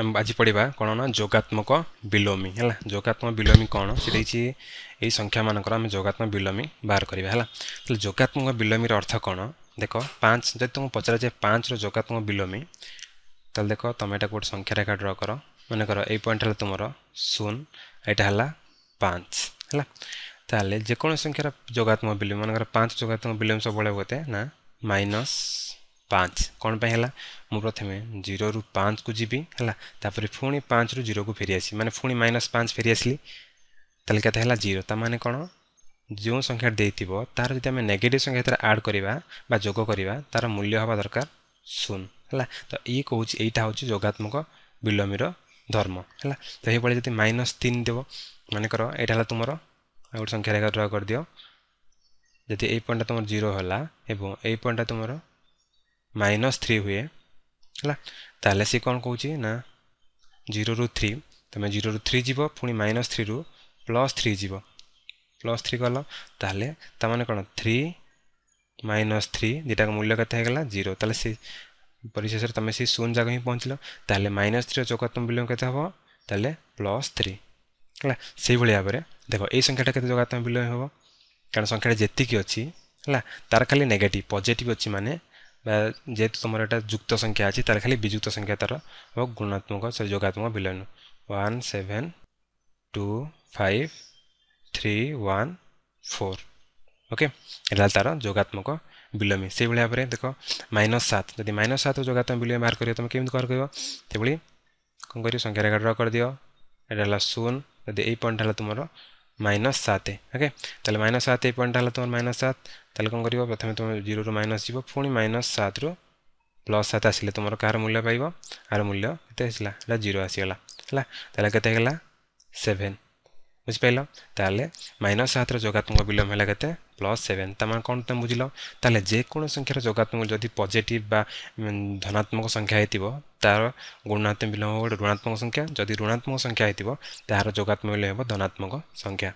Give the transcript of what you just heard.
ଆମେ ଆଜି ପଢ଼ିବା କ'ଣ ନା ଯୋଗାତ୍ମକ ବିଲୋମୀ ହେଲା ଯୋଗାତ୍ମକ ବିଲୋମୀ କ'ଣ ସେ ଦେଇଛି ଏଇ ସଂଖ୍ୟାମାନଙ୍କର ଆମେ ଯୋଗାତ୍ମକ ବିଲୋମୀ ବାହାର କରିବା ହେଲା ତାହେଲେ ଯୋଗାତ୍ମକ ବିଲୋମୀର ଅର୍ଥ କ'ଣ ଦେଖ ପାଞ୍ଚ ଯଦି ତୁମକୁ ପଚରାଯାଏ ପାଞ୍ଚର ଯୋଗାତ୍ମକ ବିଲୋମୀ ତାହେଲେ ଦେଖ ତୁମେ ଏଇଟା ଗୋଟେ ସଂଖ୍ୟା ରେଖା ଡ୍ର କର ମନେକର ଏଇ ପଏଣ୍ଟ ହେଲା ତୁମର ଶୂନ ଏଇଟା ହେଲା ପାଞ୍ଚ ହେଲା ତାହେଲେ ଯେକୌଣସି ସଂଖ୍ୟାର ଯୋଗାତ୍ମକ ବିଲୋମୀ ମନେକର ପାଞ୍ଚ ଯୋଗାତ୍ମକ ବିଲୋମୀ ସବୁବେଳେ କେତେ ନା ମାଇନସ୍ ପାଞ୍ଚ କ'ଣ ପାଇଁ ହେଲା ମୁଁ ପ୍ରଥମେ ଜିରୋରୁ ପାଞ୍ଚକୁ ଯିବି ହେଲା ତାପରେ ପୁଣି ପାଞ୍ଚରୁ ଜିରୋକୁ ଫେରିଆସିବି ମାନେ ପୁଣି ମାଇନସ୍ ପାଞ୍ଚ ଫେରିଆସିଲି ତାହେଲେ କେତେ ହେଲା ଜିରୋ ତା ମାନେ କ'ଣ ଯେଉଁ ସଂଖ୍ୟା ଦେଇଥିବ ତାର ଯଦି ଆମେ ନେଗେଟିଭ୍ ସଂଖ୍ୟା ଭିତରେ ଆଡ଼୍ କରିବା ବା ଯୋଗ କରିବା ତାର ମୂଲ୍ୟ ହେବା ଦରକାର ଶୂନ ହେଲା ତ ଇଏ କହୁଛି ଏଇଟା ହେଉଛି ଯୋଗାତ୍ମକ ବିଲୋମୀର ଧର୍ମ ହେଲା ତ ଏହିଭଳି ଯଦି ମାଇନସ୍ ତିନି ଦେବ ମନେକର ଏଇଟା ହେଲା ତୁମର ଆଉ ଗୋଟେ ସଂଖ୍ୟା ରେଖା କରିଦିଅ ଯଦି ଏଇ ପଏଣ୍ଟଟା ତୁମର ଜିରୋ ହେଲା ଏବଂ ଏଇ ପଏଣ୍ଟଟା ତୁମର माइनस थ्री हुए है सी कौन कौन ना जीरो रु थ्री तुम जीरो रु थ्री जीव पुणी माइनस थ्री रु प्लस थ्री जीव प्लस थ्री कल ताहले ताने कौन थ्री माइनस थ्री दुटा मूल्य कैसे जीरो ताहले सी পরিশেষে তুমি সেই শূন্য জায়গা হি পৌঁছল তাহলে মাইনাস থ্রি চৌকাত্ম মূল্য কেতে হব তাহলে প্লস থ্রি হ্যাঁ সেইভাবে ভাবে দেখ এই সংখ্যাটা কেতে যোগাত্মক বিলয় হব কারণ সংখ্যাটা যেতিকি অছি হ্যাঁ তার খালি নেগেটিভ পজিটিভ অছি মানে বা যেহেতু তোমার এটা যুক্ত সংখ্যা আছে তাহলে খালি বিযুক্ত সংখ্যা তার গুণাত্মক সরি যোগাত্মক বিলয়ন one seven two five three one four okay এটা তার যোগাত্মক বিলমী সেইভাবে ভাবে দেখ মাইনস সাত যদি মাইনস সাত যোগাত্মক বিলমী বাহার করিব তুমি কেমি কর করিব সেভাবে কম করি সংখ্যার এগারো করে দিও এটা হল শূন্য যদি এই পয়েন্ট হল তোমার মাইনস সাত ওকে তাহলে মাইনস সাত এই পয়েন্টটা হল তোমার মাইনস সাত তাহলে কম করব প্রথমে তোমার জিরোর মাইনস যাব পুঁ মাইনস সাতরু প্লস সাত আসলে তোমার কার মূল্য পাইব আর মূল্য কেতে আসলা এটা জিরো আসিগলা হল তাহলে কেতে গেলা সেভেন ବୁଝିପାରିଲ ତାହେଲେ ମାଇନସ୍ ସାତର ଯୋଗାତ୍ମକ ବିଲୋମ ହେଲା କେତେ ପ୍ଲସ୍ ସେଭେନ୍ ତା ମାନେ କ'ଣ ତୁମେ ବୁଝିଲ ତାହେଲେ ଯେକୌଣସି ସଂଖ୍ୟାର ଯୋଗାତ୍ମକ ଯଦି ପଜିଟିଭ୍ ବା ଧନାତ୍ମକ ସଂଖ୍ୟା ହେଇଥିବ ତାର ଗୁଣାତ୍ମକ ବିଲୋମ ହେବ ଋଣାତ୍ମକ ସଂଖ୍ୟା ଯଦି ଋଣାତ୍ମକ ସଂଖ୍ୟା ହେଇଥିବ ତାହାର ଯୋଗାତ୍ମକ ବିଲୋମ ହେବ ଧନାତ୍ମକ ସଂଖ୍ୟା